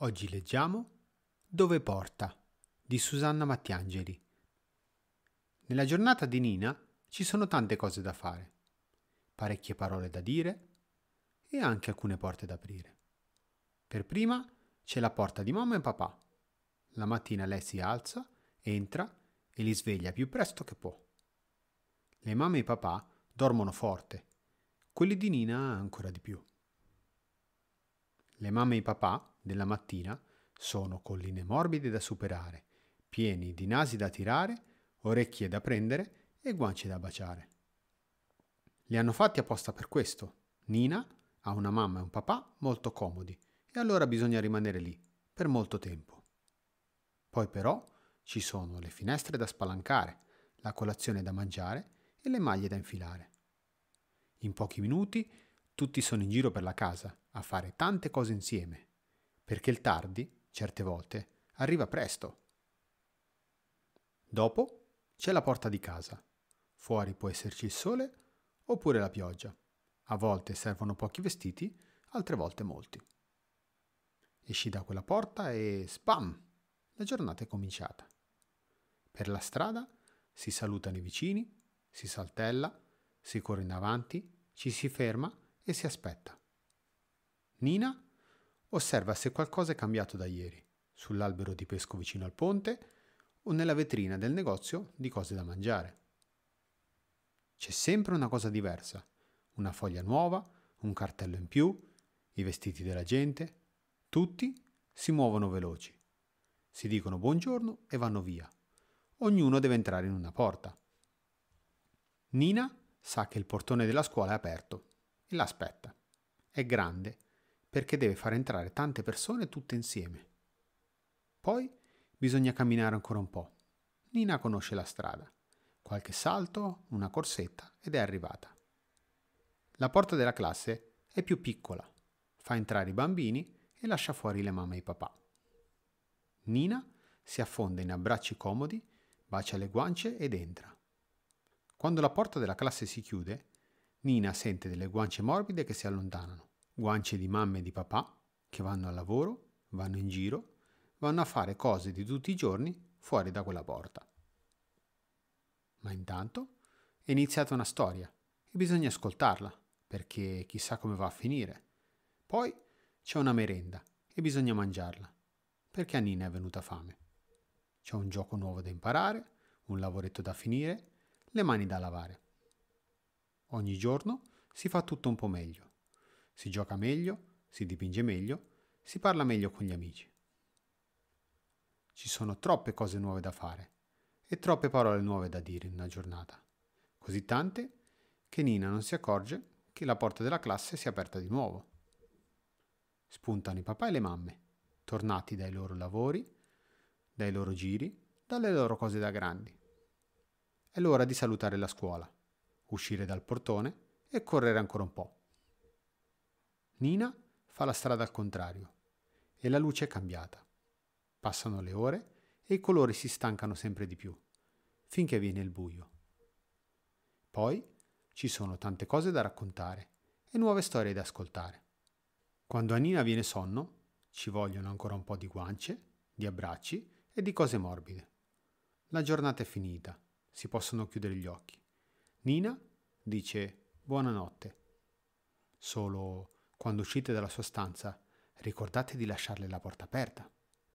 Oggi leggiamo Dove porta di Susanna Mattiangeli. Nella giornata di Nina ci sono tante cose da fare, parecchie parole da dire e anche alcune porte da aprire. Per prima c'è la porta di mamma e papà. La mattina lei si alza, entra e li sveglia più presto che può. Le mamme e i papà dormono forte, quelli di Nina ancora di più. Le mamme e i papà della mattina sono colline morbide da superare, pieni di nasi da tirare, orecchie da prendere e guance da baciare. Li hanno fatti apposta per questo. Nina ha una mamma e un papà molto comodi e allora bisogna rimanere lì per molto tempo. Poi però ci sono le finestre da spalancare, la colazione da mangiare e le maglie da infilare. In pochi minuti tutti sono in giro per la casa a fare tante cose insieme perché il tardi, certe volte, arriva presto. Dopo c'è la porta di casa. Fuori può esserci il sole oppure la pioggia. A volte servono pochi vestiti, altre volte molti. Esci da quella porta e spam! La giornata è cominciata. Per la strada si salutano i vicini, si saltella, si corre in avanti, ci si ferma e si aspetta. Nina Osserva se qualcosa è cambiato da ieri, sull'albero di pesco vicino al ponte o nella vetrina del negozio di cose da mangiare. C'è sempre una cosa diversa, una foglia nuova, un cartello in più, i vestiti della gente, tutti si muovono veloci. Si dicono buongiorno e vanno via. Ognuno deve entrare in una porta. Nina sa che il portone della scuola è aperto e l'aspetta. È grande perché deve far entrare tante persone tutte insieme. Poi bisogna camminare ancora un po'. Nina conosce la strada. Qualche salto, una corsetta ed è arrivata. La porta della classe è più piccola. Fa entrare i bambini e lascia fuori le mamme e i papà. Nina si affonda in abbracci comodi, bacia le guance ed entra. Quando la porta della classe si chiude, Nina sente delle guance morbide che si allontanano guance di mamma e di papà che vanno al lavoro, vanno in giro, vanno a fare cose di tutti i giorni fuori da quella porta. Ma intanto è iniziata una storia e bisogna ascoltarla perché chissà come va a finire. Poi c'è una merenda e bisogna mangiarla perché a Nina è venuta fame. C'è un gioco nuovo da imparare, un lavoretto da finire, le mani da lavare. Ogni giorno si fa tutto un po' meglio si gioca meglio, si dipinge meglio, si parla meglio con gli amici. Ci sono troppe cose nuove da fare e troppe parole nuove da dire in una giornata, così tante che Nina non si accorge che la porta della classe si è aperta di nuovo. Spuntano i papà e le mamme, tornati dai loro lavori, dai loro giri, dalle loro cose da grandi. È l'ora di salutare la scuola, uscire dal portone e correre ancora un po'. Nina fa la strada al contrario e la luce è cambiata. Passano le ore e i colori si stancano sempre di più, finché viene il buio. Poi ci sono tante cose da raccontare e nuove storie da ascoltare. Quando a Nina viene sonno, ci vogliono ancora un po' di guance, di abbracci e di cose morbide. La giornata è finita, si possono chiudere gli occhi. Nina dice buonanotte. Solo quando uscite dalla sua stanza, ricordate di lasciarle la porta aperta.